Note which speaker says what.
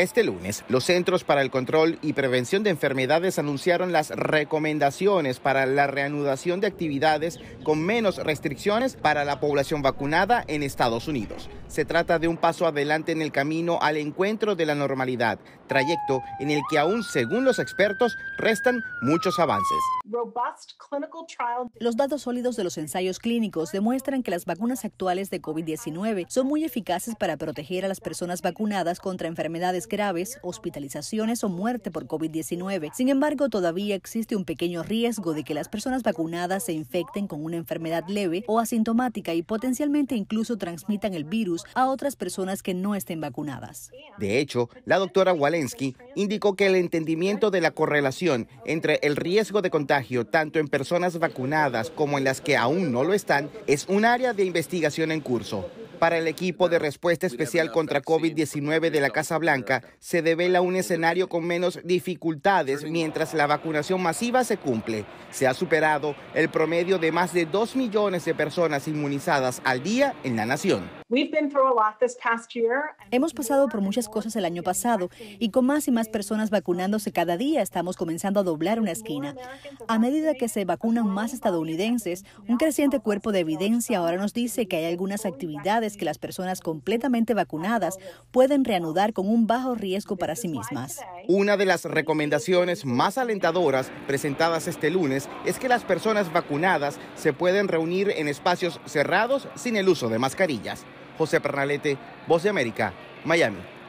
Speaker 1: Este lunes, los Centros para el Control y Prevención de Enfermedades anunciaron las recomendaciones para la reanudación de actividades con menos restricciones para la población vacunada en Estados Unidos. Se trata de un paso adelante en el camino al encuentro de la normalidad, trayecto en el que aún, según los expertos, restan muchos avances.
Speaker 2: Los datos sólidos de los ensayos clínicos demuestran que las vacunas actuales de COVID-19 son muy eficaces para proteger a las personas vacunadas contra enfermedades graves, hospitalizaciones o muerte por COVID-19. Sin embargo, todavía existe un pequeño riesgo de que las personas vacunadas se infecten con una enfermedad leve o asintomática y potencialmente incluso transmitan el virus a otras personas que no estén vacunadas.
Speaker 1: De hecho, la doctora Walensky indicó que el entendimiento de la correlación entre el riesgo de contagio tanto en personas vacunadas como en las que aún no lo están es un área de investigación en curso. Para el equipo de respuesta especial contra COVID-19 de la Casa Blanca, se devela un escenario con menos dificultades mientras la vacunación masiva se cumple. Se ha superado el promedio de más de 2 millones de personas inmunizadas al día en la nación.
Speaker 2: Hemos pasado por muchas cosas el año pasado y con más y más personas vacunándose cada día estamos comenzando a doblar una esquina. A medida que se vacunan más estadounidenses, un creciente cuerpo de evidencia ahora nos dice que hay algunas actividades que las personas completamente vacunadas pueden reanudar con un bajo riesgo para sí mismas.
Speaker 1: Una de las recomendaciones más alentadoras presentadas este lunes es que las personas vacunadas se pueden reunir en espacios cerrados sin el uso de mascarillas. José Pernalete, Voz de América, Miami.